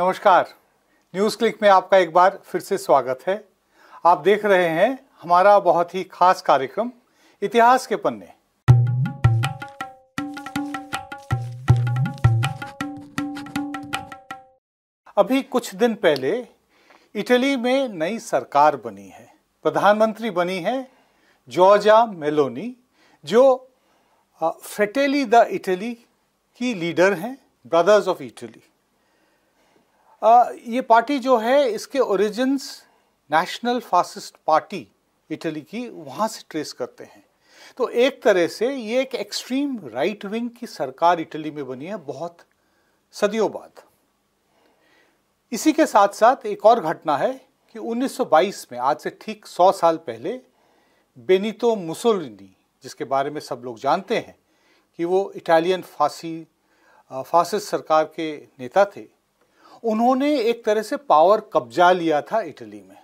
नमस्कार news click में आपका एक बार फिर से स्वागत है आप देख रहे हैं हमारा बहुत ही खास कार्यक्रम इतिहास के पन्ने अभी कुछ दिन पहले इटली में नई सरकार बनी है प्रधानमंत्री बनी है जॉर्जा मेलोनी जो फ्रेटेली द इटली की लीडर हैं ब्रदर्स ऑफ इटली ये पार्टी जो है इसके origins national fascist party Italy की वहां से ट्रेस करते हैं तो एक तरह से ये एक एक्सट्रीम राइट विंग की सरकार इटली में बनी है बहुत सदियों बाद इसी के साथ साथ एक और घटना है कि 1922 में आज से ठीक 100 साल पहले बेनितो मुसोलिनी जिसके बारे में सब लोग जानते हैं कि वो इटालियन फासी फासिस्ट सरकार के नेता थे उन्होंने एक तरह से पावर कब्जा लिया था इटली में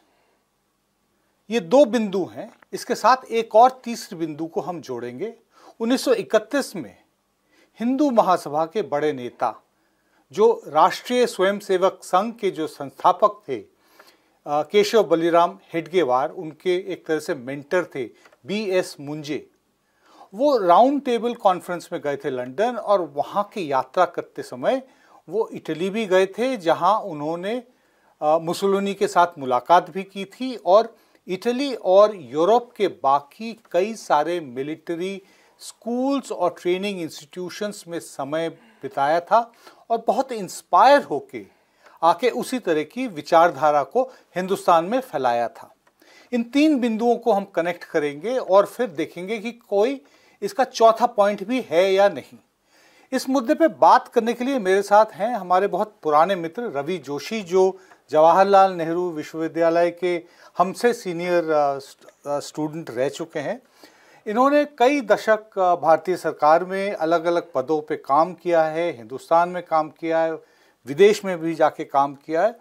ये दो बिंदु हैं इसके साथ एक और तीसरे बिंदु को हम जोड़ेंगे 1931 में हिंदू महासभा के बड़े नेता जो राष्ट्रीय स्वयंसेवक संघ के जो संस्थापक थे केशव बलिराम हेडगेवार उनके एक तरह से मेंटर थे बी एस मुंजे वो राउंड टेबल कॉन्फ्रेंस में गए थे लंदन और वहाँ की यात्रा करते समय वो इटली भी गए थे जहां उन्होंने मुसलोनी के साथ मुलाकात भी की थी और इटली और यूरोप के बाकी कई सारे मिलिट्री स्कूल्स और ट्रेनिंग इंस्टीट्यूशंस में समय बिताया था और बहुत इंस्पायर होके आके उसी तरह की विचारधारा को हिंदुस्तान में फैलाया था इन तीन बिंदुओं को हम कनेक्ट करेंगे और फिर देखेंगे कि कोई इसका चौथा पॉइंट भी है या नहीं इस मुद्दे पे बात करने के लिए मेरे साथ हैं हमारे बहुत पुराने मित्र रवि जोशी जो जवाहरलाल नेहरू विश्वविद्यालय के हमसे सीनियर स्टूडेंट रह चुके हैं इन्होंने कई दशक भारतीय सरकार में अलग अलग पदों पे काम किया है हिंदुस्तान में काम किया है विदेश में भी जाके काम किया है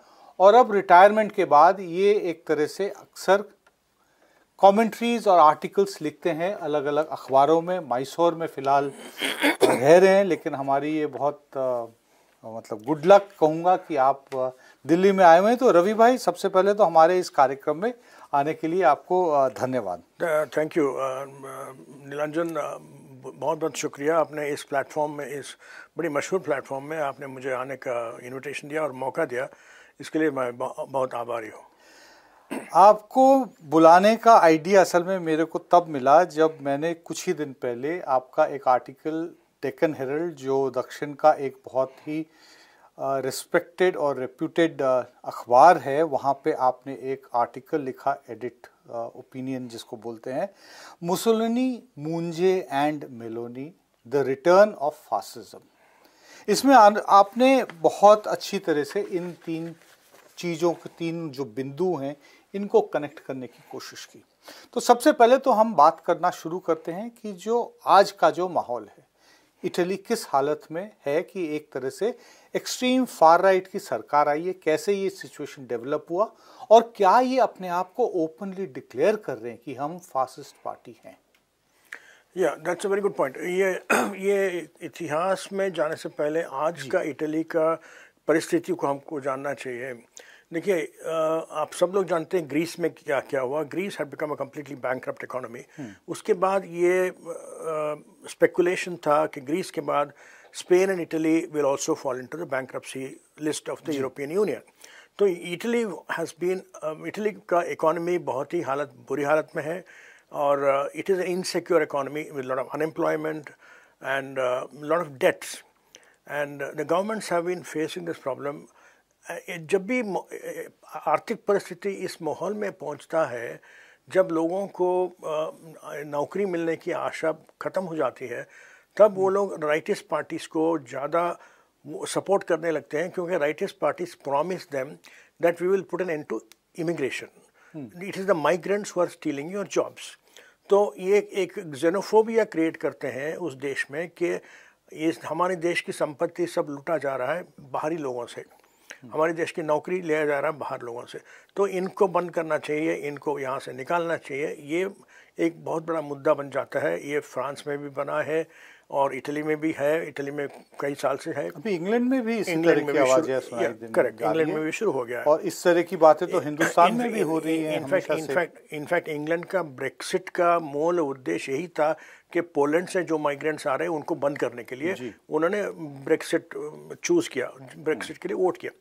और अब रिटायरमेंट के बाद ये एक तरह से अक्सर कमेंट्रीज और आर्टिकल्स लिखते हैं अलग अलग अखबारों में मैसूर में फ़िलहाल रह रहे हैं लेकिन हमारी ये बहुत आ, मतलब गुड लक कहूँगा कि आप दिल्ली में आए हुए हैं तो रवि भाई सबसे पहले तो हमारे इस कार्यक्रम में आने के लिए आपको धन्यवाद थैंक यू निरंजन बहुत बहुत शुक्रिया आपने इस प्लेटफॉर्म में इस बड़ी मशहूर प्लेटफॉर्म में आपने मुझे आने का इनविटेशन दिया और मौका दिया इसके लिए मैं बहुत आभारी हूँ आपको बुलाने का आइडिया असल में मेरे को तब मिला जब मैंने कुछ ही दिन पहले आपका एक आर्टिकल टेकन हेरल्ड जो दक्षिण का एक बहुत ही रिस्पेक्टेड और रेप्यूटेड अखबार है वहाँ पे आपने एक आर्टिकल लिखा एडिट ओपिनियन जिसको बोलते हैं Mussolini Moonje and Meloni the return of fascism इसमें आपने बहुत अच्छी तरह से इन तीन चीज़ों के तीन जो बिंदु हैं इनको कनेक्ट करने की कोशिश की तो सबसे पहले तो हम बात करना शुरू करते हैं कि जो आज का जो माहौल है इटली किस हालत में है कि एक तरह से एक्सट्रीम फार राइट की सरकार आई है कैसे ये सिचुएशन डेवलप हुआ और क्या ये अपने आप को ओपनली डिक्लेयर कर रहे हैं कि हम फासिस्ट पार्टी हैं या that's a very good point ये ये इतिहास में जाने से पहले आज का इटली का परिस्थिति को हमको जानना चाहिए देखिए आप सब लोग जानते हैं ग्रीस में क्या क्या हुआ Greece had become a completely bank economy उसके बाद ये स्पेकुलेशन था कि ग्रीस के बाद Spain and Italy will also fall into the bank list of the European Union तो इटली हैज़ बीन इटली का इकोनॉमी बहुत ही हालत बुरी हालत में है और it is a insecure economy with lot of unemployment and lot of debts and the governments have been facing this problem जब भी आर्थिक परिस्थिति इस माहौल में पहुंचता है जब लोगों को नौकरी मिलने की आशा ख़त्म हो जाती है तब वो लोग राइटिस्ट पार्टीज़ को ज़्यादा सपोर्ट करने लगते हैं क्योंकि rightist parties promise them that we will put an end to immigration it is the migrants who are stealing your jobs तो ये एक जेनोफोबिया क्रिएट करते हैं उस देश में कि ये हमारे देश की संपत्ति सब लूटा जा रहा है बाहरी लोगों से हमारे देश की नौकरी लिया जा रहा है बाहर लोगों से तो इनको बंद करना चाहिए इनको यहाँ से निकालना चाहिए ये एक बहुत बड़ा मुद्दा बन जाता है ये फ्रांस में भी बना है और इटली में भी है इटली में कई साल से है अभी इंग्लैंड में भी इंग्लैंड में भी करेक्ट इंग्लैंड में भी शुरू हो गया और इस तरह की बातें तो हिंदुस्तान में भी हो रही है इनफैक्ट इनफैक्ट इनफैक्ट इंग्लैंड का ब्रेक्सिट का मूल उद्देश्य यही था कि पोलैंड से जो माइग्रेंट्स आ रहे हैं उनको बंद करने के लिए उन्होंने ब्रेक्सिट चूज़ uh, किया ब्रेक्सिट के लिए वोट किया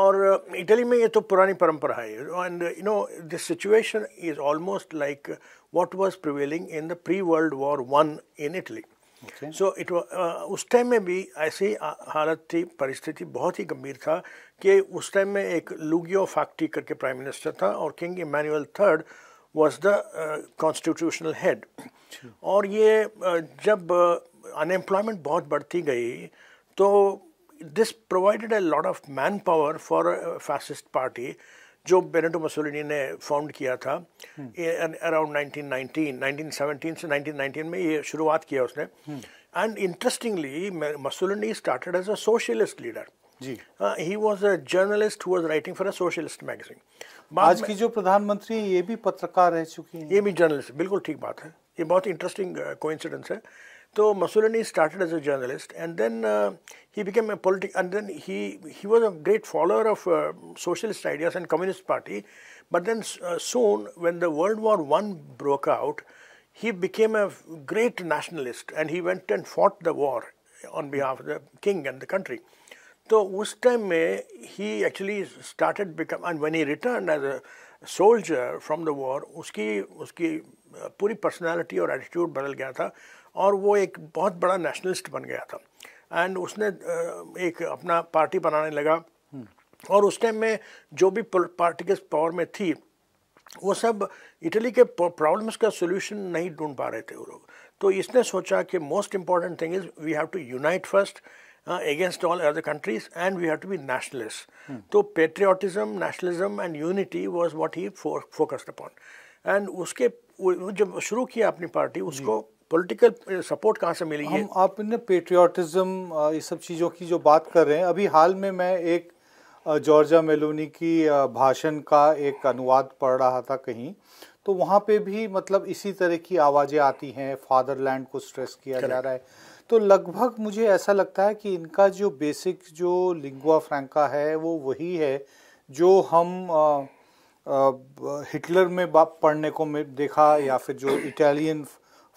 और इटली uh, में ये तो पुरानी परंपरा है and you know this situation is almost like what was prevailing in the pre world war one in Italy so it उस टाइम में भी ऐसी uh, हालत थी परिस्थिति बहुत ही गंभीर था कि उस टाइम में एक लुगियो फैक्ट्री करके प्राइम मिनिस्टर था और king Emmanuel third was the uh, constitutional head और ये uh, जब uh, unemployment बहुत बढ़ती गई this provided a lot of manpower for a fascist party जो बेनेटो Mussolini ने फाउंड around 1919 1917 से 1919 में ये शुरुआत किया उसने and interestingly Mussolini started as a socialist uh, he was a journalist who was writing for a socialist magazine. आज की जो प्रधानमंत्री ये भी पत्रकार रह चुकी हैं ये भी जर्नलिस्ट बिल्कुल ठीक बात है ये बहुत इंटरेस्टिंग कोइंसिडेंस है तो Mussolini started as a journalist and then he became a politic and then he he was a great follower of socialist ideas and communist party but then soon when the world war one broke out he became a great nationalist and he went and fought the war on behalf of the king and the country. तो उस time में ही actually started become and when he return as a soldier from the war उसकी उसकी पूरी personality और attitude बदल गया था और वो एक बहुत बड़ा नेशनलिस्ट बन गया था एंड उसने एक अपना पार्टी बनाने लगा और उस टाइम में जो भी पार्टी के पावर में थी वो सब इटली के प्रॉब्लम्स का सोल्यूशन नहीं ढूंढ पा रहे थे वो लोग तो इसने सोचा कि most important thing is we have to unite first against all other countries and we have to be nationalist तो patriotism nationalism and unity was what he focused upon and उसके जब शुरू किया अपनी पार्टी उसको पॉलिटिकल सपोर्ट uh, कहाँ से मिली हम आपने पेट्रियाटिज्म uh, ये सब चीज़ों की जो बात कर रहे हैं अभी हाल में मैं एक जॉर्जा uh, मेलोनी की भाषण का एक अनुवाद पढ़ रहा था कहीं तो वहाँ पे भी मतलब इसी तरह की आवाज़ें आती हैं फादरलैंड को स्ट्रेस किया जा रहा है तो लगभग मुझे ऐसा लगता है कि इनका जो बेसिक जो लिंगुआ फ्रैंका है वो वही है जो हम आ, आ, हिटलर में बाप पढ़ने को में देखा या फिर जो इटालियन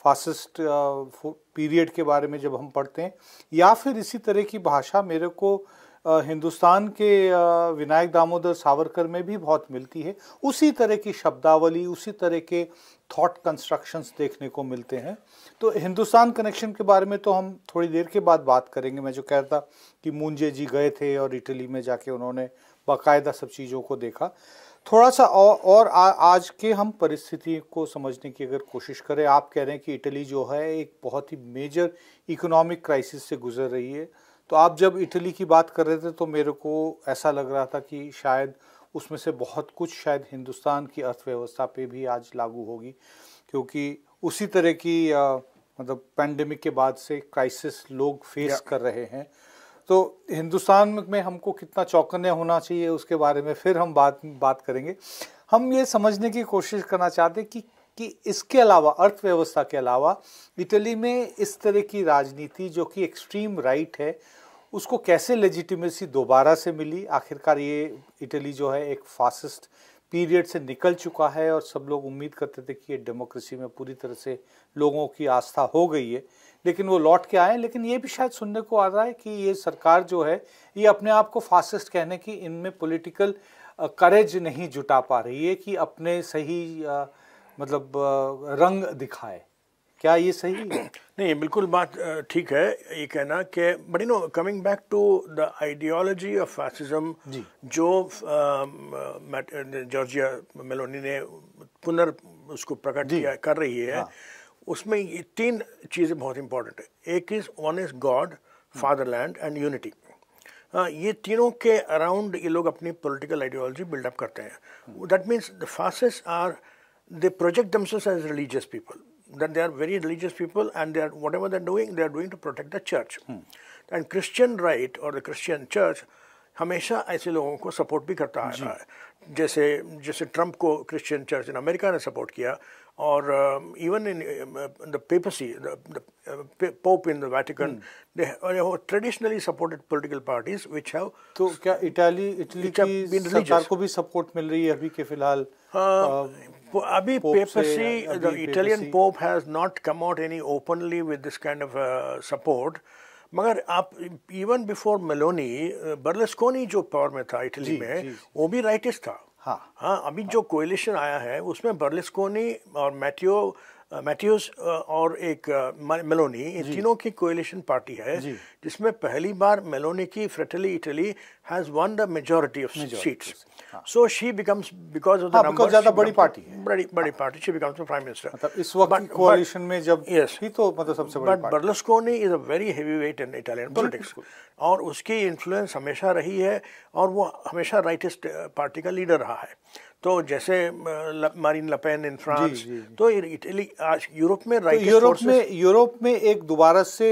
फासिस्ट पीरियड के बारे में जब हम पढ़ते हैं या फिर इसी तरह की भाषा मेरे को आ, हिंदुस्तान के विनायक दामोदर सावरकर में भी बहुत मिलती है उसी तरह की शब्दावली उसी तरह के थॉट कंस्ट्रक्शंस देखने को मिलते हैं तो हिंदुस्तान कनेक्शन के बारे में तो हम थोड़ी देर के बाद बात करेंगे मैं जो कह रहा था कि मुंजे जी गए थे और इटली में जाके उन्होंने बाकायदा सब चीज़ों को देखा थोड़ा सा और, और आ, आज के हम परिस्थिति को समझने की अगर कोशिश करें आप कह रहे हैं कि इटली जो है एक बहुत ही मेजर इकोनॉमिक क्राइसिस से गुजर रही है तो आप जब इटली की बात कर रहे थे तो मेरे को ऐसा लग रहा था कि शायद उसमें से बहुत कुछ शायद हिंदुस्तान की अर्थव्यवस्था पे भी आज लागू होगी क्योंकि उसी तरह की मतलब पैंडमिक के बाद से क्राइसिस लोग फेस कर रहे हैं तो हिंदुस्तान में हमको कितना चौकन्या होना चाहिए उसके बारे में फिर हम बात बात करेंगे हम ये समझने की कोशिश करना चाहते कि कि इसके अलावा अर्थव्यवस्था के अलावा इटली में इस तरह की राजनीति जो कि एक्सट्रीम राइट है उसको कैसे लेजिटिमेसी दोबारा से मिली आखिरकार ये इटली जो है एक फासिस्ट पीरियड से निकल चुका है और सब लोग उम्मीद करते थे कि ये डेमोक्रेसी में पूरी तरह से लोगों की आस्था हो गई है लेकिन वो लौट के आए लेकिन ये भी शायद सुनने को आ रहा है कि ये सरकार जो है ये अपने आप को फासिस्ट कहने की इनमें पॉलिटिकल करेज नहीं जुटा पा रही है कि अपने सही आ, मतलब आ, रंग दिखाए क्या ये सही है नहीं बिल्कुल बात ठीक है ये कहना कि but you know coming back to the ideology of fascism जो जॉर्जिया मेलोनी ने पुनर् उसको प्रकट किया कर रही है हाँ. उसमें ये तीन चीज़ें बहुत इंपॉर्टेंट है एक is one is God fatherland and unity ये तीनों के अराउंड ये लोग अपनी पॉलिटिकल आइडियोलॉजी बिल्डअप करते हैं that means the fascists are they project themselves as religious people that they are very religious people and they are whatever they're doing, they are doing to protect the church. Hmm. And Christian right or the Christian church हमेशा ऐसे लोगों को support भी करता आ रहा है जैसे जैसे ट्रंप को क्रिश्चियन चर्च इन अमेरिका ने सपोर्ट किया और even in the papacy pope in the Vatican traditionally supported political parties which have तो क्या इटाली इटली की सरकार को भी सपोर्ट मिल रही है अभी के फिलहाल uh, uh, अभी papacy Italian pope has not come out any openly with this kind of support मगर आप इवन बिफोर मेलोनी बर्लेस्कोनी जो पावर में था इटली में वो भी राइटिस्ट था हाँ हाँ अभी हाँ, जो कोएलिशन आया है उसमें बर्लेस्कोनी और मैथियो मैथ्यूज uh, uh, और एक मेलोनी uh, इन तीनों की कोएलिशन पार्टी है जिसमें पहली बार मेलोनी की Fratelli Italy has won the majority of seats so she becomes because of because ज्यादा बड़ी पार्टी है बड़ी बड़ी party she becomes prime minister मतलब इस वक्त कोलिशन में जब यस ही तो मतलब सबसे बड़ी but Berlusconi is a very heavy weight in Italian politics और उसकी इन्फ्लुएंस हमेशा रही है और वो हमेशा राइटिस्ट पार्टी uh, का लीडर रहा है तो जैसे मारिन लपेन इन फ्रांस तो इटली आज यूरोप में राइट तो यूरोप में यूरोप में एक दोबारा से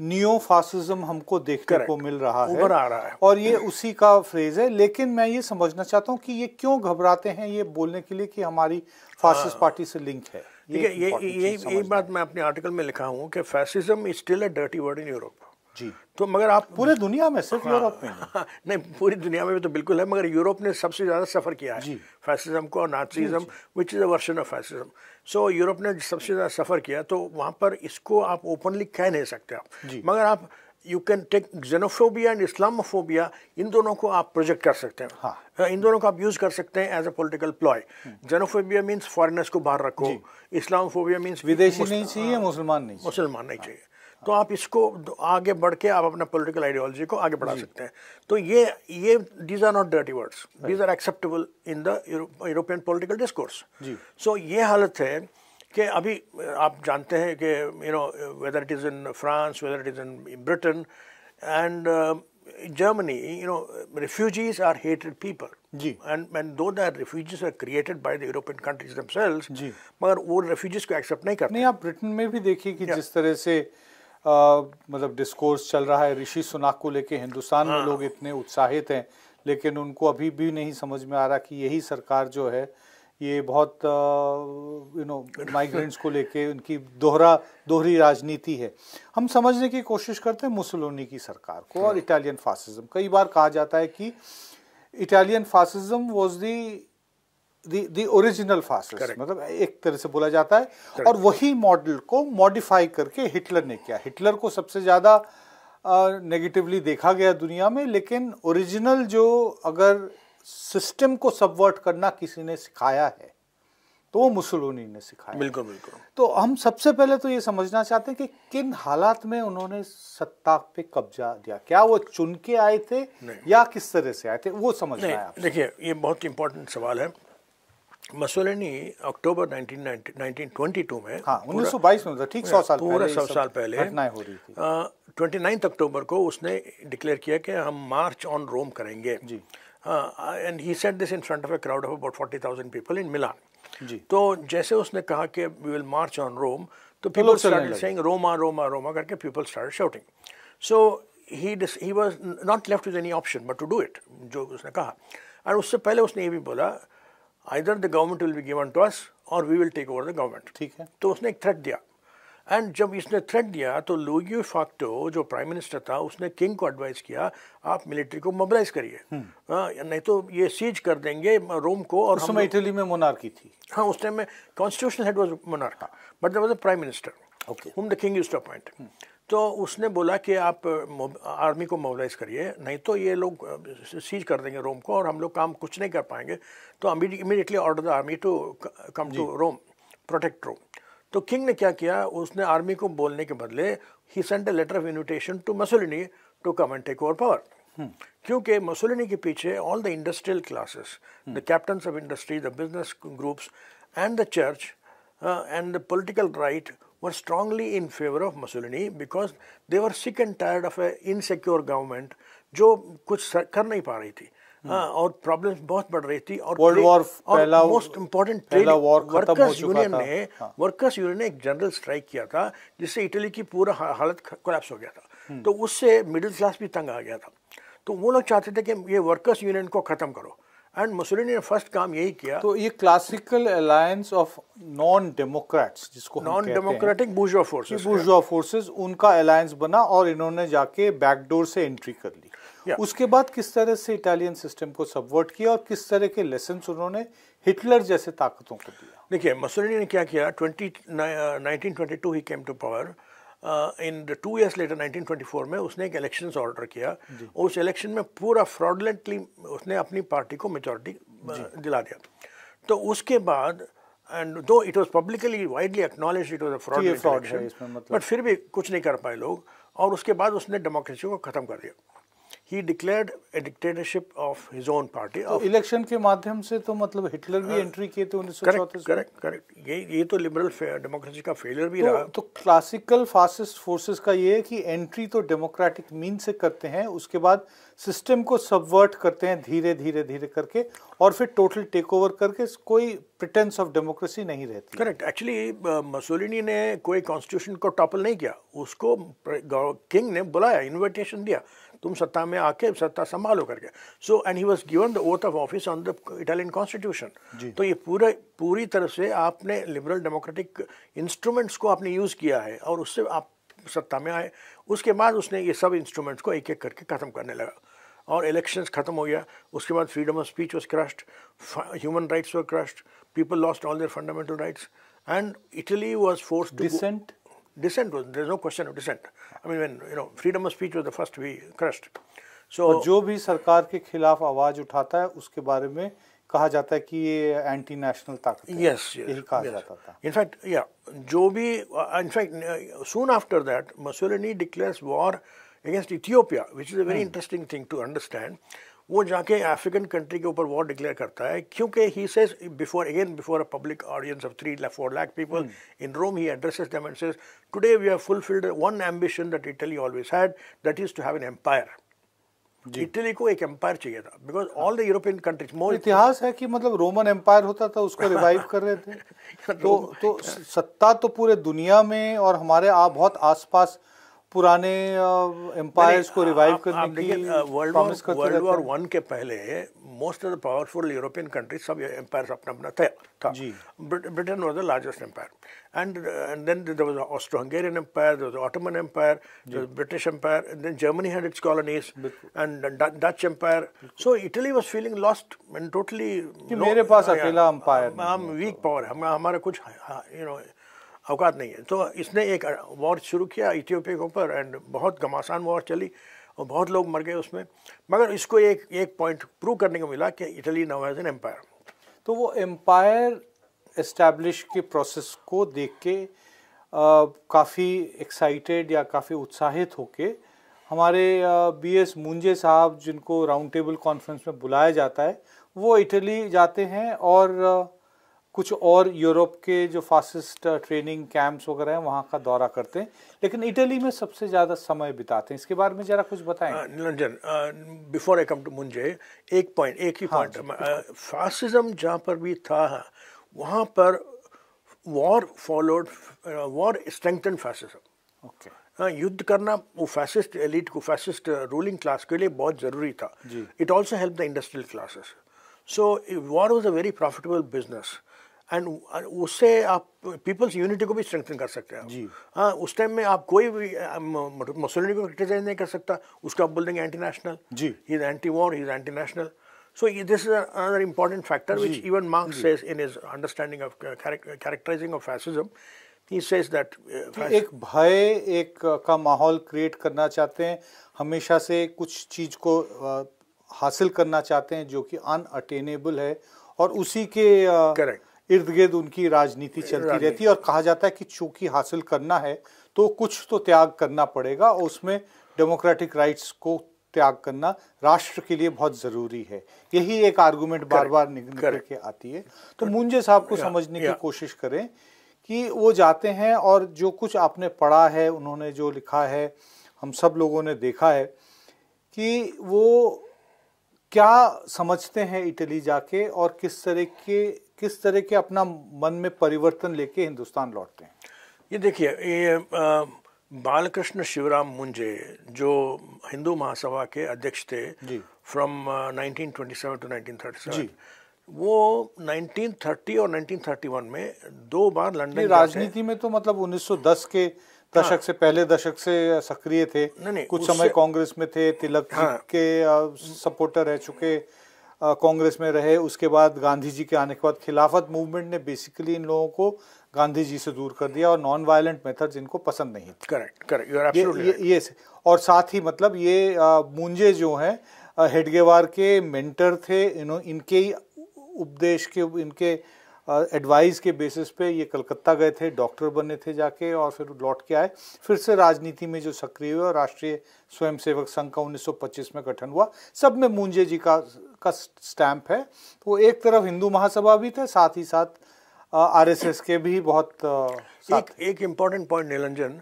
नियो फासिज्म हमको देखने Correct. को मिल रहा है आ रहा है और ये उसी का फ्रेज है लेकिन मैं ये समझना चाहता हूँ कि ये क्यों घबराते हैं ये बोलने के लिए कि हमारी फासिस्ट हाँ। पार्टी से लिंक है ये ये यही बात मैं अपने आर्टिकल में लिखा हूँ कि fascism is still a dirty word in Europe जी तो मगर आप पूरे दुनिया में सिर्फ हाँ। यूरोप में नहीं।, पूरी दुनिया में भी तो बिल्कुल है मगर यूरोप ने सबसे ज़्यादा सफ़र किया है फैसिज्म को और Nazism which is a version of fascism so Europe ने सबसे ज़्यादा सफ़र किया तो वहाँ पर इसको आप ओपनली कह नहीं सकते आप मगर आप you can take xenophobia and Islamophobia इन दोनों को आप प्रोजेक्ट कर सकते हैं हाँ।, हाँ. इन दोनों को आप यूज़ कर सकते हैं as a political ploy xenophobia means foreigners को बाहर रखो इस्लामोफोबिया मीन्स विदेशी हाँ। नहीं चाहिए मुसलमान नहीं मुसलमान नहीं चाहिए तो आप इसको आगे बढ़ के आप अपने पोलिटिकल आइडियोलॉजी को आगे बढ़ा सकते हैं तो ये ये these are not dirty words these are acceptable in the European political discourse so ये हालत है कि अभी आप जानते हैं कि you know whether it is in France whether it is in Britain and Germany, you know, refugees are hated people. जी. And and though the refugees are created by the European countries themselves, जी. मगर वो refugees को accept नहीं करते. नहीं आप Britain में भी देखिए कि yeah. जिस तरह से मतलब डिस्कोर्स चल रहा है ऋषि सुनाक को लेके हिंदुस्तान में हाँ। लोग इतने उत्साहित हैं लेकिन उनको अभी भी नहीं समझ में आ रहा कि यही सरकार जो है ये बहुत यू नो माइग्रेंट्स को लेके उनकी दोहरा दोहरी राजनीति है हम समझने की कोशिश करते हैं मुसलोनी की सरकार को और इटालियन हाँ। फासिज्म कई बार कहा जाता है कि Italian fascism was the the original fascist मतलब एक तरह से बोला जाता है Correct. और वही मॉडल को मॉडिफाई करके हिटलर ने किया हिटलर को सबसे ज़्यादा नेगेटिवली देखा गया दुनिया में लेकिन ओरिजिनल जो अगर सिस्टम को सबवर्ट करना किसी ने सिखाया है तो वो मुसलोनी ने सिखाया बिल्कुल बिल्कुल तो हम सबसे पहले तो ये समझना चाहते हैं कि किन हालात में उन्होंने सत्ता पे कब्जा दिया क्या वो चुन के आए थे या किस तरह से आए थे वो समझना है देखिए ये बहुत इंपॉर्टेंट सवाल है मसोलिनी अक्टूबर 1920 1922 में हाँ, 1922 में ठीक सौ साल पूरा सौ साल पहले घटनाएं हो रही थी ट्वेंटी नाइन्थ अक्टूबर को उसने डिक्लेयर किया कि हम मार्च ऑन रोम करेंगे जी and he set this in front of a crowd of about forty thousand people in Milan जी तो जैसे उसने कहा कि we will march on Rome तो people started saying Roma Roma Roma करके people started shouting so he he was not left with any option but to do it जो उसने कहा और उससे पहले उसने ये भी बोला either the government will be given to us और we will take over the government ठीक है तो उसने एक थ्रेट दिया एंड जब इसने थ्रेट दिया तो लुइयो फाक्टो जो प्राइम मिनिस्टर था उसने किंग को एडवाइस किया आप मिलिट्री को मोबिलाइज करिए हम्म। हाँ, नहीं तो ये सीज कर देंगे रोम को और उस समय इटली में मोनार्की थी हाँ उस टाइम में constitution head was monarch but there was a prime minister whom the king use to appoint तो उसने बोला कि आप आर्मी को मोबलाइज करिए नहीं तो ये लोग सीज कर देंगे रोम को और हम लोग काम कुछ नहीं कर पाएंगे तो immediately order the army to come to Rome protect Rome तो किंग ने क्या किया उसने आर्मी को बोलने के बदले he sent a letter of invitation to Mussolini to come and take over power क्योंकि मसोलिनी के पीछे all the industrial classes the captain of industry the business groups and the church and the political right were strongly in favor of Mussolini because they were sick and tired of an insecure government जो कुछ कर नहीं पा रही थी हम्म। हाँ, और problems बहुत बढ़ रही थी और वर्ल्ड वॉर पहला मोस्ट इम्पोर्टेंट पहला वर्कर्स यूनियन ने वर्कर्स हाँ। यूनियन ने एक जनरल स्ट्राइक किया था जिससे इटली की पूरा हालत कोलैप्स हो गया था हम्म। तो उससे मिडिल क्लास भी तंग आ गया था तो वो लोग चाहते थे कि ये वर्कर्स यूनियन को ख़त्म करो एंड मुसोलिनी ने फर्स्ट काम यही किया तो ये classical alliance of non democrats जिसको non democratic bourgeois forces bourgeois forces उनका अलायंस बना और इन्होंने जाके बैकडोर से एंट्री कर ली yeah. उसके बाद किस तरह से इटालियन सिस्टम को सबवर्ट किया और किस तरह के लेसन उन्होंने हिटलर जैसे ताकतों को दिया देखिए मसूरी ने क्या किया twenty nineteen twenty two he came to power in two years later 1924 में उसने एक इलेक्शन ऑर्डर किया और उस इलेक्शन में पूरा फ्रॉडलेंटली उसने अपनी पार्टी को मेजोरिटी दिला दिया तो उसके बाद and though it was publicly widely acknowledge it was a fraud but फिर भी कुछ नहीं कर पाए लोग और उसके बाद उसने डेमोक्रेसी को ख़त्म कर दिया he declared a dictatorship of his own party election के माध्यम से तो मतलब हिटलर भी एंट्री uh, किए थे तो उन्नीस करेक्ट करेक्ट ये ये तो लिबरल डेमोक्रेसी का फेलियर भी तो, रहा तो क्लासिकल फासिस्ट फोर्सेस का ये है कि एंट्री तो डेमोक्रेटिक मीन से करते हैं उसके बाद सिस्टम को सबवर्ट करते हैं धीरे धीरे धीरे करके और फिर टोटल टेक ओवर करके कोई प्रिटेंस ऑफ डेमोक्रेसी नहीं रहती करेक्ट एक्चुअली मसोलिनी ने कोई कॉन्स्टिट्यूशन को टॉपल नहीं किया उसको किंग ने बुलाया इन्विटेशन दिया तुम सत्ता में आके सत्ता संभालो करके so and he was given the oath of office on the Italian constitution तो ये पूरा पूरी तरह से आपने लिबरल डेमोक्रेटिक इंस्ट्रूमेंट्स को आपने यूज़ किया है और उससे आप सत्ता में आए उसके बाद उसने ये सब इंस्ट्रूमेंट्स को एक एक करके ख़त्म करने लगा और इलेक्शंस ख़त्म हो गया उसके बाद freedom of speech was crushed human rights were crushed people lost all their fundamental rights and Italy was force dissent dissent was there's no question of dissent i mean when you know freedom of speech was the first to be जो भी सरकार के खिलाफ आवाज उठाता है उसके बारे में कहा जाता है कि ये एंटी नेशनल ताकत है यस यस कहा जाता था इनफैक्ट या जो भी in fact soon after that Mussolini declares war against Ethiopia which is a very interesting thing to understand वो जाके अफ्रीकन कंट्री के ऊपर वॉर डिक्लेयर करता है क्योंकि he says before again before a public audience of three four lakh people in Rome he addresses them and says today we have fulfilled one ambition that Italy always had that is to have an empire Italy को एक empire चाहिए था because all the European countries more इतिहास है कि मतलब Roman empire होता था उसको रिवाइव कर रहे थे तो तो सत्ता तो पूरे दुनिया में और हमारे आ बहुत आसपास पास पुराने एम्पायर्स को रिवाइव करने आप, की वर्ल्ड वर्ल्ड वॉर वन के पहले most of the powerful European countries सब एम्पायर्स अपना अपना था, था। Britain was the largest empire and then there was Austro Hungarian empire there was Ottoman empire British empire then Germany had its colonies and Dutch empire so Italy was feeling lost and totally मेरे पास हाँ, अकेला empire हाँ, हम week power तो। हमारा कुछ you हाँ, नो अवकात नहीं है तो इसने एक वॉर शुरू किया इथियोपिया के ऊपर एंड बहुत घमासान वॉर चली और बहुत लोग मर गए उसमें मगर इसको एक एक पॉइंट प्रूव करने को मिला कि Italy now has an empire तो वो एम्पायर इस्टेब्लिश के प्रोसेस को देख के काफ़ी एक्साइटेड या काफ़ी उत्साहित होके हमारे बी एस मुंजे साहब जिनको राउंड टेबल कॉन्फ्रेंस में बुलाया जाता है वो इटली जाते हैं और कुछ और यूरोप के जो फासिस्ट ट्रेनिंग कैंप्स वगैरह हैं वहाँ का दौरा करते हैं लेकिन इटली में सबसे ज़्यादा समय बिताते हैं इसके बारे में ज़रा कुछ बताएं Niranjan before I come to Moonje एक पॉइंट एक ही पॉइंट हाँ फासिज्म जहाँ पर भी था वहाँ पर war followed war strengthen fascism okay युद्ध करना वो फैसिस्ट एलिट को फैसिस्ट रूलिंग क्लास के लिए बहुत ज़रूरी था it also help the industrial classes so war was a very profitable business and उससे आप पीपल्स यूनिटी को भी स्ट्रेंथन कर सकते हैं जी हाँ उस टाइम में आप कोई भी मुसोलिनी को क्रिटिसाइज नहीं कर सकता उसको आप बोल देंगे एंटी नेशनल जी he is anti war he is anti national so this is another important factor which even Marx says in is understanding of characterising of fascism. He says that एक भय एक का माहौल क्रिएट करना चाहते हैं हमेशा से कुछ चीज को हासिल करना चाहते हैं जो कि अनअटेनेबल है और उसी के करेक्ट इर्द गिर्द उनकी राजनीति चलती रहती है और कहा जाता है कि चूंकि हासिल करना है तो कुछ तो त्याग करना पड़ेगा और उसमें डेमोक्रेटिक राइट्स को त्याग करना राष्ट्र के लिए बहुत जरूरी है यही एक आर्गुमेंट बार बार निकल के आती है तो मुंजे साहब को समझने की कोशिश करें कि वो जाते हैं और जो कुछ आपने पढ़ा है उन्होंने जो लिखा है हम सब लोगों ने देखा है कि वो क्या समझते हैं इटली जाके और किस तरह के किस तरह के अपना मन में परिवर्तन लेके हिंदुस्तान लौटते हैं ये देखिए ये बालकृष्ण शिवराम मुंजे जो हिंदू महासभा के अध्यक्ष थे फ्रॉम 1927 टू 1937 वो 1930 और 1931 में दो बार लंदन राजनीति में तो मतलब 1910 के दशक हाँ, से पहले दशक से सक्रिय थे नहीं, नहीं, कुछ समय कांग्रेस में थे तिलक हाँ, के सपोर्टर रह चुके कांग्रेस में रहे उसके बाद गांधी जी के आने के बाद खिलाफत मूवमेंट ने बेसिकली इन लोगों को गांधी जी से दूर कर दिया और नॉन वायलेंट मेथड्स इनको पसंद नहीं करेक्ट करेक्ट ये, ये, ये और साथ ही मतलब ये मुंजे जो हैं हेडगेवार के मेंटर थे इन्हों इनके ही उपदेश के इनके एडवाइस के बेसिस पे ये कलकत्ता गए थे डॉक्टर बने थे जाके और फिर लौट के आए फिर से राजनीति में जो सक्रिय हुए और राष्ट्रीय स्वयंसेवक संघ का 1925 में गठन हुआ सब में मुंजे जी का का स्टैंप है वो एक तरफ हिंदू महासभा भी थे साथ ही साथ आरएसएस के भी बहुत एक एक important point Nilanjan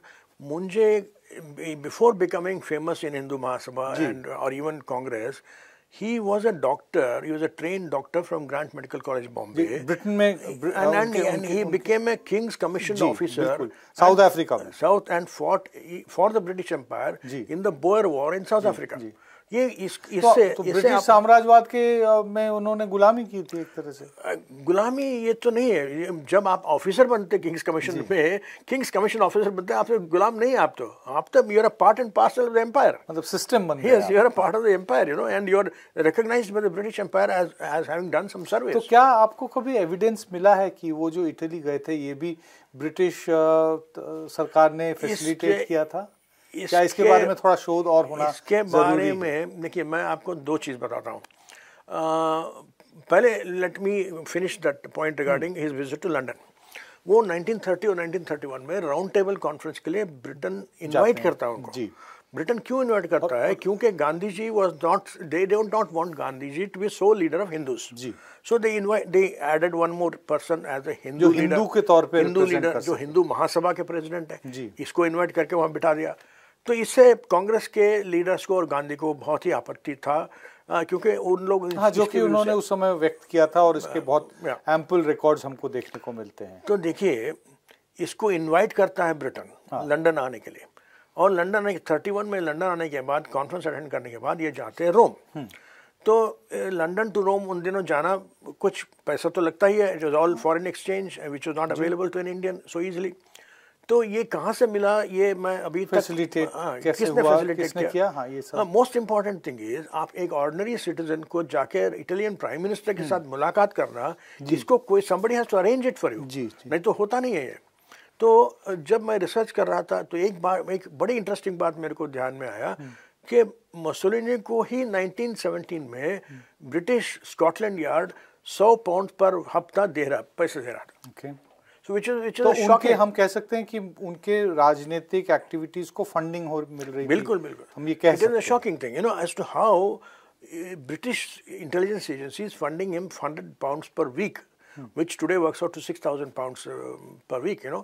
Moonje before becoming famous in Hindu Mahasabha and और even Congress He was a doctor. He was a trained doctor from Grant Medical College, Bombay. Britain and, and, uh, and he became a King's Commissioned Officer. South Africa. South and fought for the British Empire in the Boer War in South Africa. ये इस तो इससे तो, तो British साम्राज्यवाद के में उन्होंने गुलामी की थी एक तरह से गुलामी ये तो नहीं है जब आप ऑफिसर बनते किंग्स कमीशन में किंग्स कमीशन ऑफिसर बनते आप तो गुलाम नहीं आप तो आप तो you're a part and parcel of the empire मतलब सिस्टम बन yes you a part of the empire you know and you are recognised by the British empire as as having done some service तो क्या आपको कभी evidence मिला है कि वो जो इटली गए थे ये भी ब्रिटिश सरकार ने फैसिलिटेट किया था इस क्या इसके बारे में थोड़ा शोध और होना इसके बारे में देखिए मैं आपको दो चीज़ बताता हूँ पहले let me finish that point regarding his visit to London वो 1930 और 1931 में राउंड टेबल कॉन्फ्रेंस के लिए ब्रिटेन इनवाइट करता है उनको जी ब्रिटेन क्यों इनवाइट करता और, है क्योंकि Gandhi ji was not they don't not want Gandhi ji to be so leader of Hindus जी so they invite they added one more person as a Hindu Hindu के तौर पर हिंदू लीडर जो हिंदू महासभा के प्रेसिडेंट है जी इसको इन्वाइट करके वहां बिठा दिया तो इससे कांग्रेस के लीडर्स को और गांधी को बहुत ही आपत्ति था क्योंकि उन लोग हाँ, जो कि उन्होंने उस समय व्यक्त किया था और इसके बहुत एम्पल रिकॉर्ड्स हमको देखने को मिलते हैं तो देखिए इसको इनवाइट करता है ब्रिटेन हाँ। लंदन आने के लिए और लंदन थर्टी वन में लंदन आने के बाद कॉन्फ्रेंस अटेंड करने के बाद ये जाते हैं रोम हम्म। तो लंदन टू रोम उन दिनों जाना कुछ पैसा तो लगता ही है it is all foreign exchange which is not available to an Indian so easily तो ये कहाँ से मिला ये मैं अभी फैसिलिटेट हाँ, किसने फैसिलिटेट किया, किया? हाँ, ये सब मोस्ट इम्पॉर्टेंट थिंग इज आप एक ऑर्डनरी सिटीजन को जाके इटालियन प्राइम मिनिस्टर के हम्म। साथ मुलाकात करना जिसको कोई somebody has to arrange it for you नहीं तो होता नहीं है ये तो जब मैं रिसर्च कर रहा था तो एक बार एक बड़ी इंटरेस्टिंग बात मेरे को ध्यान में आया हम्म। कि मुसोलिनी को ही 1917 में ब्रिटिश स्कॉटलैंड यार्ड 100 पाउंड पर हफ्ता दे रहा पैसे दे रहा था okay. So which is which is उनके हम कह सकते हैं कि उनके राजनीतिक एक्टिविटीज को फंडिंग हो मिल रही बिल्कुल बिल्कुल हम ये कह सकते हैं shocking thing you know as to how British intelligence agency funding him hundred pounds per week which today work out to 6,000 pounds uh, per week, you know.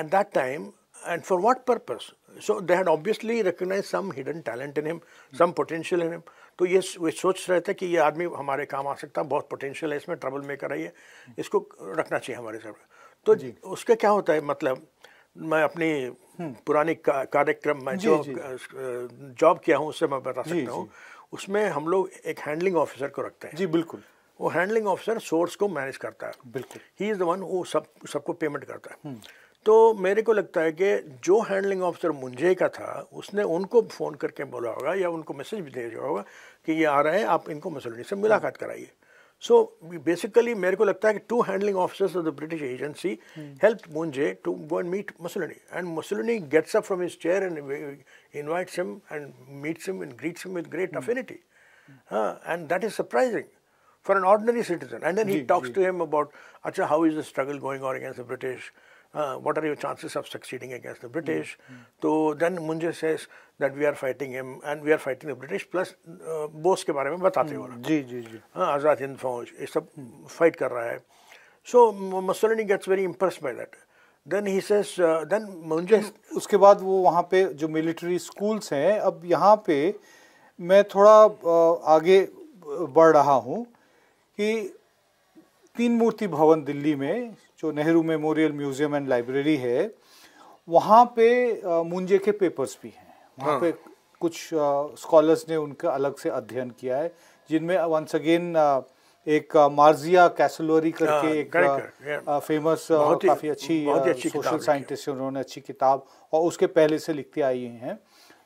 At that time, and for what purpose? So they had obviously recognized some hidden talent in him, hmm. some potential in him. तो ये वे सोच रहे थे कि ये आदमी हमारे काम आ सकता है बहुत पोटेंशियल है इसमें ट्रबल मेकर है ये hmm. इसको रखना चाहिए हमारे साथ तो उसका क्या होता है मतलब मैं अपनी हम्म, पुरानी का, कार्यक्रम में जो जॉब किया हूँ उससे मैं बता सकता हूँ उसमें हम लोग एक हैंडलिंग ऑफिसर को रखते हैं जी बिल्कुल वो हैंडलिंग ऑफिसर सोर्स को मैनेज करता है बिल्कुल ही इज़ द वन वो सब सबको पेमेंट करता है हम्म। तो मेरे को लगता है कि जो हैंडलिंग ऑफिसर मुंजे का था उसने उनको फ़ोन करके बोला होगा या उनको मैसेज भी भेजा होगा कि ये आ रहे हैं आप इनको मुसलनी से मुलाकात कराइए So basically, मेरे को two handling officers of the British agency hmm. helped Munje to go and meet Mussolini, and Mussolini gets up from his chair and invites him and meets him and greets him with great hmm. affinity, Uh, and that is surprising for an ordinary citizen. And then he G talks G to him about, acha, how is the struggle going on against the British? Uh, what are your chances of succeeding against the British? Hmm, hmm. तो then Munje says that we are fighting him and we are fighting the British plus Bose के बारे में बताते हो hmm, जी जी जी हाँ आज़ाद हिंद फौज ये सब फाइट कर रहा है so Mussolini gets very impress by that then he says then Munje उसके बाद वो वहाँ पे जो मिलिट्री स्कूल्स हैं अब यहाँ पे मैं थोड़ा आगे बढ़ रहा हूँ कि तीन मूर्ति भवन दिल्ली में जो Nehru memorial museum and library है वहाँ पे मुंजे के पेपर्स भी हैं वहाँ हाँ। पे कुछ स्कॉलर्स ने उनका अलग से अध्ययन किया है जिनमें वंस अगेन एक मार्जिया कैसलोरी करके हाँ, एक आ, फेमस काफी अच्छी, सोशल साइंटिस्ट उन्होंने अच्छी किताब और उसके पहले से लिखते आई हैं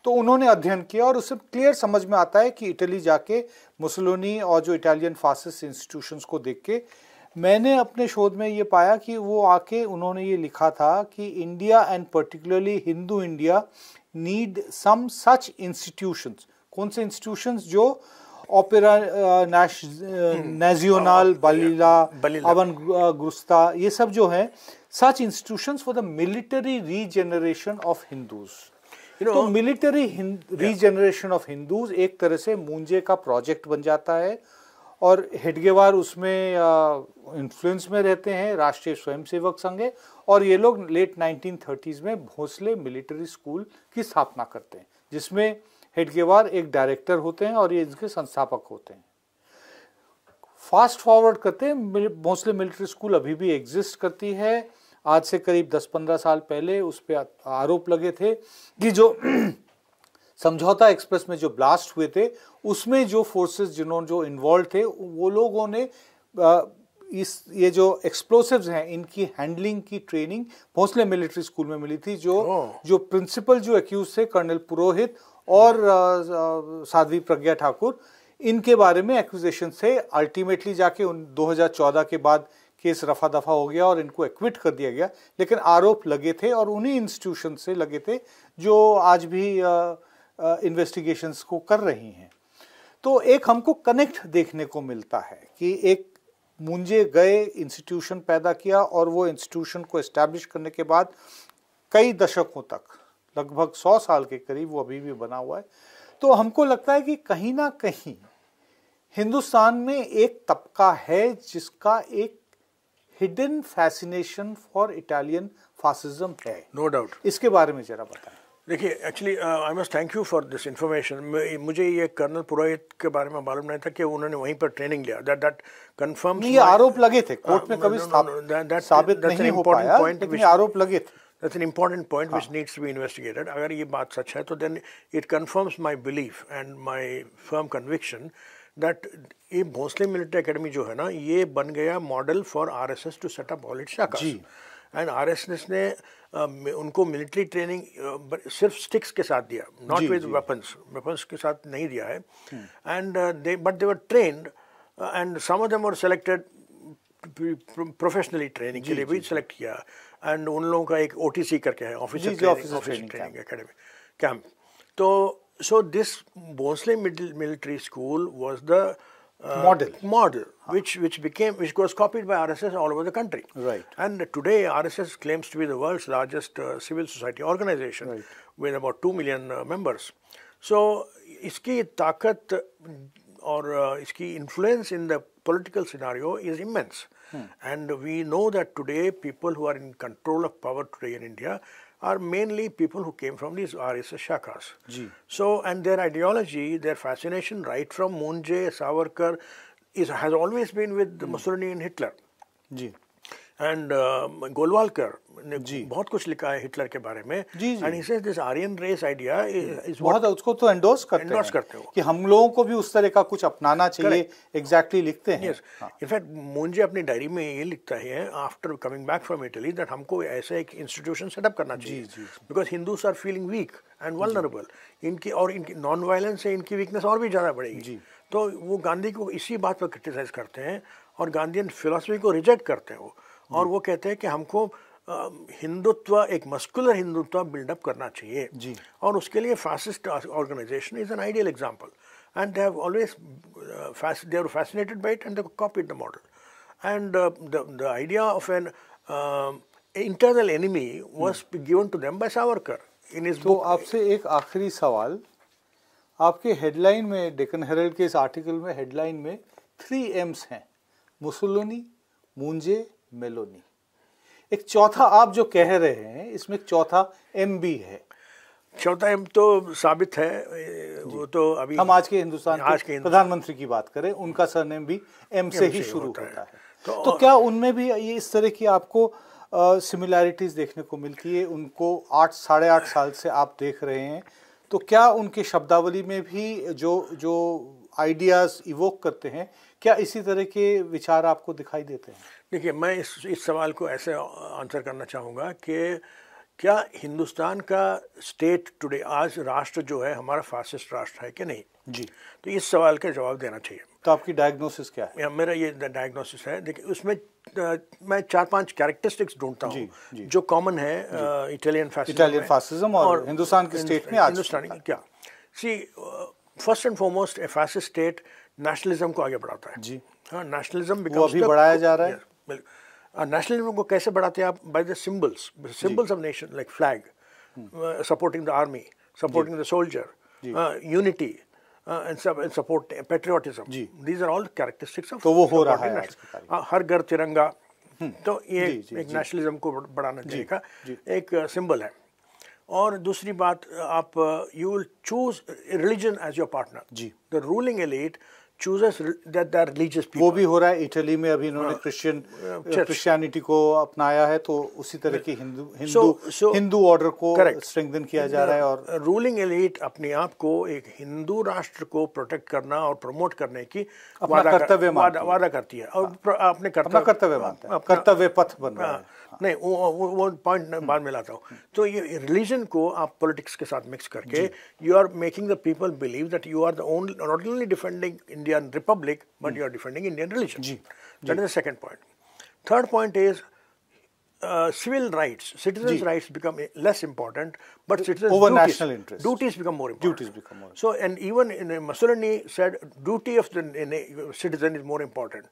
तो उन्होंने अध्ययन किया और उससे क्लियर समझ में आता है कि इटली जाके मुसलोनी और जो इटालियन फासिस्ट इंस्टीट्यूशंस को देख के मैंने अपने शोध में ये पाया कि वो आके उन्होंने ये लिखा था कि India and particularly Hindu India need some such institutions कौन से इंस्टीट्यूशंस जो ओपेरा नेजियोनल बलीला अवन गुस्ता ये सब जो है such institutions for the military regeneration of Hindus You know, तो मिलिट्री रीजनरेशन ऑफ हिंदूज एक तरह से मूंजे का प्रोजेक्ट बन जाता है और हेडगेवार उसमें इन्फ्लुएंस में रहते हैं राष्ट्रीय स्वयंसेवक संघ है और ये लोग लेट 1930s में भोसले मिलिट्री स्कूल की स्थापना करते हैं जिसमें हेडगेवार एक डायरेक्टर होते हैं और ये इसके संस्थापक होते हैं फास्ट फॉरवर्ड करते हैं भोसले मिलिट्री स्कूल अभी भी एग्जिस्ट करती है आज से करीब 10-15 साल पहले उस पर आरोप लगे थे कि जो समझौता एक्सप्रेस में जो ब्लास्ट हुए थे उसमें जो फोर्सेस जिन्होंने जो इन्वॉल्व थे वो लोगों ने इस ये जो एक्सप्लोसिव हैं इनकी हैंडलिंग की ट्रेनिंग भोसले मिलिट्री स्कूल में मिली थी जो जो प्रिंसिपल जो एक्यूज थे कर्नल पुरोहित और साध्वी प्रज्ञा ठाकुर इनके बारे में एक्विजेशन थे अल्टीमेटली जाके उन 2014 के बाद केस रफा दफा हो गया और इनको एक्विट कर दिया गया लेकिन आरोप लगे थे और उन्हीं इंस्टीट्यूशन से लगे थे जो आज भी इन्वेस्टिगेशंस को कर रही हैं तो एक हमको कनेक्ट देखने को मिलता है कि एक मुंजे गए इंस्टीट्यूशन पैदा किया और वो इंस्टीट्यूशन को इस्टेब्लिश करने के बाद कई दशकों तक लगभग सौ साल के करीब वो अभी भी बना हुआ है तो हमको लगता है कि कहीं ना कहीं हिंदुस्तान में एक तबका है जिसका एक hidden fascination for Italian fascism है नो no डाउट इसके बारे में जरा बताएं देखिए actually I must thank you for this information मुझे ये कर्नल पुरोहित के बारे में मालूम नहीं था कि उन्होंने वहीं पर ट्रेनिंग लिया दैट दैट कंफर्म ये आरोप लगे थे कोर्ट uh, में कभी साबित नहीं हो पाया लेकिन आरोप लगे थे That's an important point which हाँ। needs to be investigated. अगर ये बात सच है तो then it confirms my belief and my firm conviction that ये भोसले मिलिट्री एकेडमी जो है ना ये बन गया model for RSS to set up all its shakha and R S S ने उनको मिलिट्री ट्रेनिंग सिर्फ स्टिक्स के साथ दिया नॉट विद वेपन्स वेपन्स के साथ नहीं दिया है and they but they were trained and some of them were selected professionally training के लिए भी सेलेक्ट किया एंड उन लोगों का एक ओ टी सी करके है ऑफिसर ट्रेनिंग अकेडमी कैम्प तो so this Bhonsle military school was the uh, model model huh. which which became which was copied by RSS all over the country right and today RSS claims to be the world's largest uh, civil society organization right. with about 2 million uh, members so iski takat or uh, iski influence in the political scenario is immense hmm. and we know that today people who are in control of power today in India are mainly people who came from these RSS shakas. So, and their ideology, their fascination, right from Munje, Savarkar, is, has always been with mm. Mussolini and Hitler. And Golwalkar uh, ने जी. बहुत कुछ लिखा है Hitler के बारे में जी जी and he says this Aryan race idea is बहुत उसको तो एंडोर्स करते हैं एंडोर्स करते हो कि हम लोगों को भी उस तरह का कुछ अपनाना चाहिए एग्जैक्टली exactly लिखते हैं यस इनफैक्ट मुंजे अपनी डायरी में ये लिखता है after coming back from Italy that हमको ऐसे एक इंस्टीट्यूशन सेटअप करना चाहिए जी जी because Hindus are feeling weak and vulnerable इनकी और इनकी नॉन वायलेंस से इनकी वीकनेस और भी ज़्यादा बढ़ेगी जी तो वो गांधी को इसी बात पर क्रिटिसाइज करते हैं और गांधी फिलोसफी को रिजेक्ट करते हैं वो और वो कहते हैं कि हमको हिंदुत्व एक मस्कुलर हिंदुत्व बिल्डअप करना चाहिए जी और उसके लिए fascist organization is an ideal example and they have always they are fascinated by it and they the model and the idea of an internal enemy was given to them by Savarkar in is वो आपसे एक आखिरी सवाल आपके headline में Deccan Herald के इस article में हेडलाइन में थ्री एम्स हैं मुसलोनी मूंजे मेलोनी एक चौथा आप जो कह रहे हैं इसमें चौथा एम भी है चौथा एम तो साबित है वो तो अभी हम आज के हिंदुस्तान आज के प्रधानमंत्री की बात करें उनका सरनेम भी एम से ही शुरू होता, होता है, है। तो, तो क्या उनमें भी ये इस तरह की आपको सिमिलैरिटीज देखने को मिलती है उनको आठ साढ़े आठ साल से आप देख रहे हैं तो क्या उनके शब्दावली में भी जो जो आइडियाज़ इवोक करते हैं क्या इसी तरह के विचार आपको दिखाई देते हैं देखिए मैं इस इस सवाल को ऐसे आंसर करना चाहूँगा कि क्या हिंदुस्तान का स्टेट टुडे आज राष्ट्र जो है हमारा फासिस्ट राष्ट्र है कि नहीं जी तो इस सवाल का जवाब देना चाहिए तो आपकी डायग्नोसिस क्या है मेरा ये डायग्नोसिस है देखिए उसमें मैं चार पांच कैरेक्टरिस्टिक्स ढूंढता हूँ जो कॉमन है इटालियन इटालियन फासिज्म और, हिंदुस्तान के स्टेट में हिंदुस्तान क्या see first and foremost a fascist state nationalism को आगे बढ़ाता है जी हाँ नेशनलिज्म वो अभी बढ़ाया जा रहा है नेशनलिज्म हाँ, को कैसे बढ़ाते हैं आप by the symbols symbols of nation like flag supporting the army supporting the soldier unity support patriotism these are all characteristics तो वो हो रहा है हाँ, हर घर तिरंगा हम्म। तो ये एक नेशनलिज्म को बढ़ाना चाहिए का एक सिंबल uh, है और दूसरी बात uh, आप you will choose religion as your partner जी the ruling elite chooses that religious people वो भी हो रहा है इटली में अभी इन्होंने क्रिश्चियन हाँ। क्रिश्चियनिटी को अपनाया है तो उसी तरह की हिंदू हिंदू हिंदू ऑर्डर को स्ट्रेंथन किया जा रहा है और रूलिंग एलिट अपने आप को एक हिंदू राष्ट्र को प्रोटेक्ट करना और प्रमोट करने की वादा कर्तव्य वादा करती है और हाँ। अपने कर्तव्य कर्तव्य कर्तव्य पथ बन रहा हाँ। है हाँ। नहीं वो वो, वो पॉइंट बाद में लाता हूँ तो ये रिलीजन को आप पॉलिटिक्स के साथ मिक्स करके you are making the people believe that you are the only not only defending Indian republic but you are defending Indian religion जी that is the second point third point is civil rights citizens rights become less important but citizen duties become more duties become so and even in Mussolini said duty of the is more important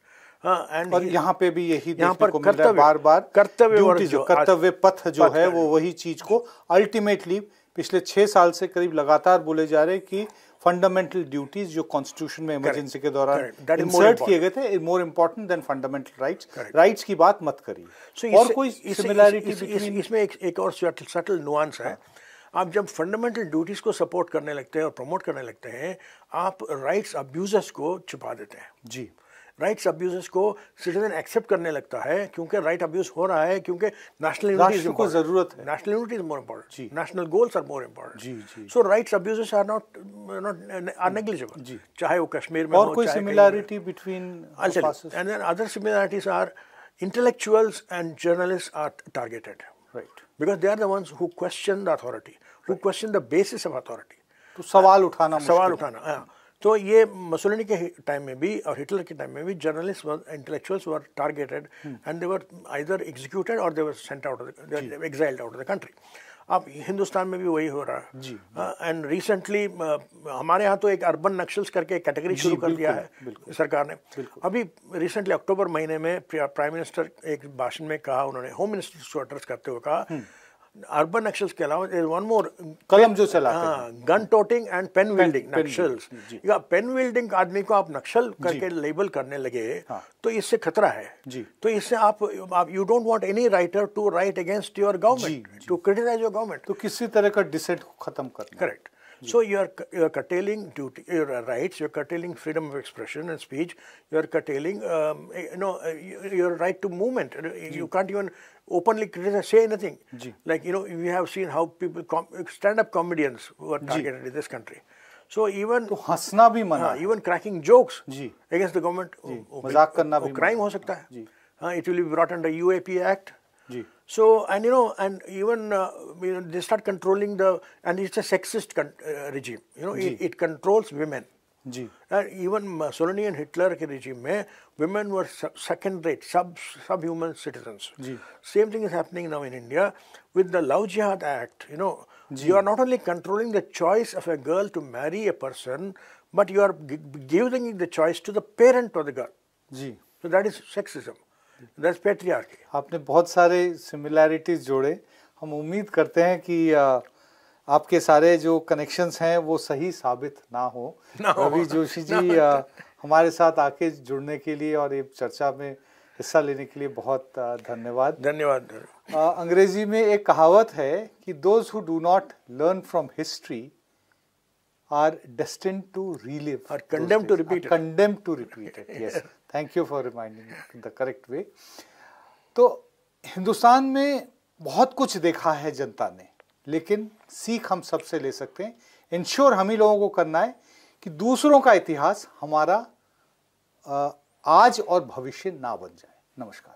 and हाँ, और यहाँ पे भी यही देखने पर को मिल रहा है बार बार कर्तव्य जो कर्तव्य पथ जो है वो वही चीज को अल्टीमेटली पिछले छह साल से करीब लगातार बोले जा रहे कि फंडामेंटल ड्यूटीज जो कॉन्स्टिट्यूशन में इमरजेंसी के दौरान इंसर्ट किए गए थे more important than fundamental rights rights की बात मत करिए so और इस, कोई सिमिलैरिटी इस, इस, इसमें एक, एक और सटल नुआंस है हाँ। आप जब फंडामेंटल ड्यूटीज़ को सपोर्ट करने लगते हैं और प्रमोट करने लगते हैं आप राइट्स अब्यूजर्स को छुपा देते हैं जी राइट्स अब्यूज को सिटीजन एक्सेप्ट करने लगता है क्योंकि राइट अब्यूज हो रहा है क्योंकि नेशनल यूनिटी को जरूरत है national unity is more important national goals are more important so rights abuse are not not are negligible जी चाहे वो कश्मीर में और कोई similarity between and then other similarities are intellectuals and journalist are targeted right because they are the ones who question the authority who right. question the basis of तो सवाल उठाना सवाल उठाना हाँ तो ये मसोलिनी के टाइम में भी और हिटलर के टाइम में भी journalist intellectuals were targeted and they were either executed और they were sent out exiled out of the country अब हिंदुस्तान में भी वही हो रहा है एंड रिसेंटली हमारे यहाँ तो एक अर्बन नक्सल्स करके कैटेगरी शुरू कर दिया है सरकार ने अभी रिसेंटली अक्टूबर महीने में प्राइम मिनिस्टर एक भाषण में कहा उन्होंने होम मिनिस्टर एड्रेस करते हुए कहा hmm. अर्बन नक्सल्स के अलावा इज वन मोर कलम जो चला हैं gun toting and pen wielding Naxals या पेन वेल्डिंग आदमी को आप नक्सल करके लेबल करने लगे हाँ. तो इससे खतरा है जी. तो इससे आप आप you don't want any writer to write against your government to criticise your government तो किसी तरह का डिसेंट खत्म करना correct So you are you are curtailing duty, your uh, rights, you are curtailing freedom of expression and speech. You are curtailing, um, eh, you know, eh, your right to movement. You can't even openly criticize, say anything. Like you know, we have seen how people stand-up comedians who are targeted in this country. So even हंसना भी मना even cracking jokes जी against the government मजाक करना भी crime हो so, and you know, and even uh, you know, they start controlling the, and it's a sexist uh, regime. You know, it, it, controls women. and even Mussolini and Hitler regime women were second rate sub subhuman human citizens same thing is happening now in India with the love jihad act you know you are not only controlling the choice of a girl to marry a person but you are giving the choice to the parent of the girl so that is sexism दस आपने बहुत सारे similarities जोड़े हम उम्मीद करते हैं कि आपके सारे जो कनेक्शंस हैं वो सही साबित ना हो रवि जोशी जी हमारे साथ आके जुड़ने के लिए और ये चर्चा में हिस्सा लेने के लिए बहुत धन्यवाद धन्यवाद अंग्रेजी में एक कहावत है कि those who do not learn from history are destined to relive condemned to repeat condemned to repeat to thank you for reminding the correct way तो हिंदुस्तान में बहुत कुछ देखा है जनता ने लेकिन सीख हम सबसे ले सकते हैं इंश्योर हम ही लोगों को करना है कि दूसरों का इतिहास हमारा आज और भविष्य ना बन जाए नमस्कार